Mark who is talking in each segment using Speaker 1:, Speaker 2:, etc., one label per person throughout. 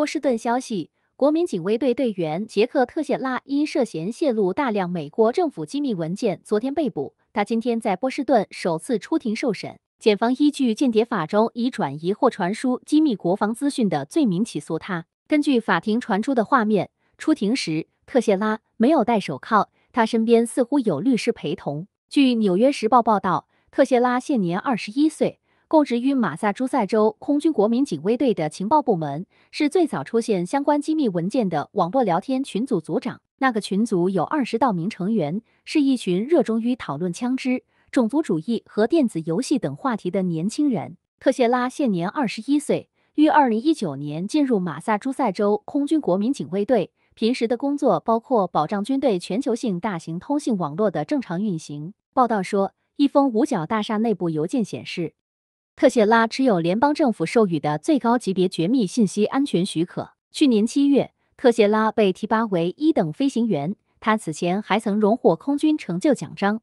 Speaker 1: 波士顿消息：国民警卫队队员杰克·特谢拉因涉嫌泄露大量美国政府机密文件，昨天被捕。他今天在波士顿首次出庭受审。检方依据《间谍法》中以转移或传输机密国防资讯的罪名起诉他。根据法庭传出的画面，出庭时特谢拉没有戴手铐，他身边似乎有律师陪同。据《纽约时报》报道，特谢拉现年二十一岁。供职于马萨诸塞州空军国民警卫队的情报部门是最早出现相关机密文件的网络聊天群组组长。那个群组有二十多名成员，是一群热衷于讨论枪支、种族主义和电子游戏等话题的年轻人。特谢拉现年二十一岁，于二零一九年进入马萨诸塞州空军国民警卫队。平时的工作包括保障军队全球性大型通信网络的正常运行。报道说，一封五角大厦内部邮件显示。特谢拉持有联邦政府授予的最高级别绝密信息安全许可。去年七月，特谢拉被提拔为一等飞行员。他此前还曾荣获空军成就奖章。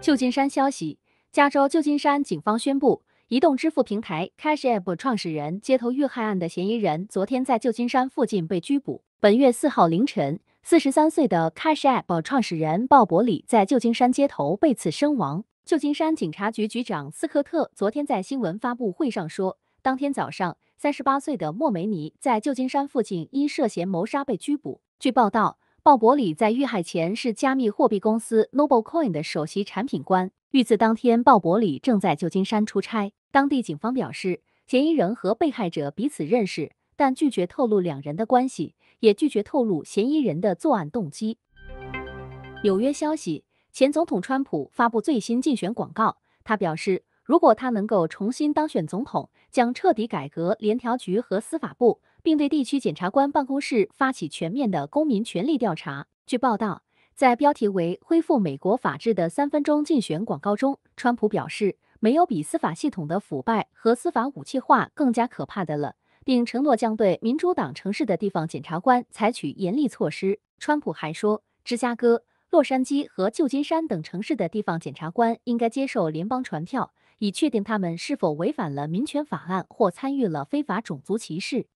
Speaker 1: 旧金山消息：加州旧金山警方宣布，移动支付平台 Cash App 创始人街头遇害案的嫌疑人昨天在旧金山附近被拘捕。本月四号凌晨，四十三岁的 Cash App 创始人鲍勃·里在旧金山街头被刺身亡。旧金山警察局局长斯科特昨天在新闻发布会上说，当天早上，三十八岁的莫梅尼在旧金山附近因涉嫌谋杀被拘捕。据报道，鲍勃里在遇害前是加密货币公司 Noble Coin 的首席产品官。遇刺当天，鲍勃里正在旧金山出差。当地警方表示，嫌疑人和被害者彼此认识，但拒绝透露两人的关系，也拒绝透露嫌疑人的作案动机。纽约消息。前总统川普发布最新竞选广告，他表示，如果他能够重新当选总统，将彻底改革联调局和司法部，并对地区检察官办公室发起全面的公民权利调查。据报道，在标题为“恢复美国法治”的三分钟竞选广告中，川普表示，没有比司法系统的腐败和司法武器化更加可怕的了，并承诺将对民主党城市的地方检察官采取严厉措施。川普还说，芝加哥。洛杉矶和旧金山等城市的地方检察官应该接受联邦传票，以确定他们是否违反了民权法案或参与了非法种族歧视。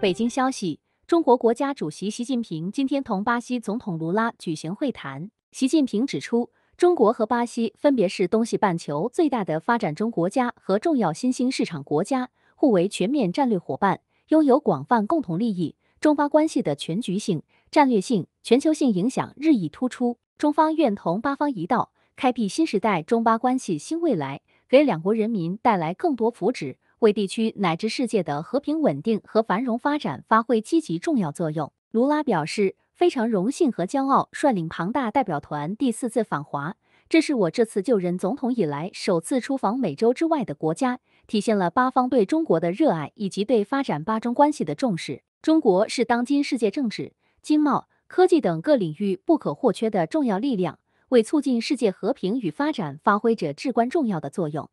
Speaker 1: 北京消息：中国国家主席习近平今天同巴西总统卢拉举行会谈。习近平指出，中国和巴西分别是东西半球最大的发展中国家和重要新兴市场国家，互为全面战略伙伴，拥有广泛共同利益。中巴关系的全局性、战略性。全球性影响日益突出，中方愿同巴方一道，开辟新时代中巴关系新未来，给两国人民带来更多福祉，为地区乃至世界的和平稳定和繁荣发展发挥积极重要作用。卢拉表示，非常荣幸和骄傲率领庞大代表团第四次访华，这是我这次就任总统以来首次出访美洲之外的国家，体现了巴方对中国的热爱以及对发展巴中关系的重视。中国是当今世界政治、经贸。科技等各领域不可或缺的重要力量，为促进世界和平与发展发挥着至关重要的作用。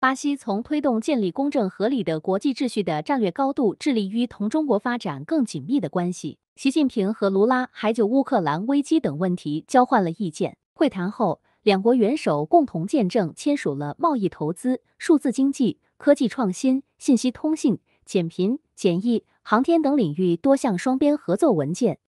Speaker 1: 巴西从推动建立公正合理的国际秩序的战略高度，致力于同中国发展更紧密的关系。习近平和卢拉还就乌克兰危机等问题交换了意见。会谈后，两国元首共同见证签署了贸易投资、数字经济、科技创新、信息通信、减贫、减疫、航天等领域多项双边合作文件。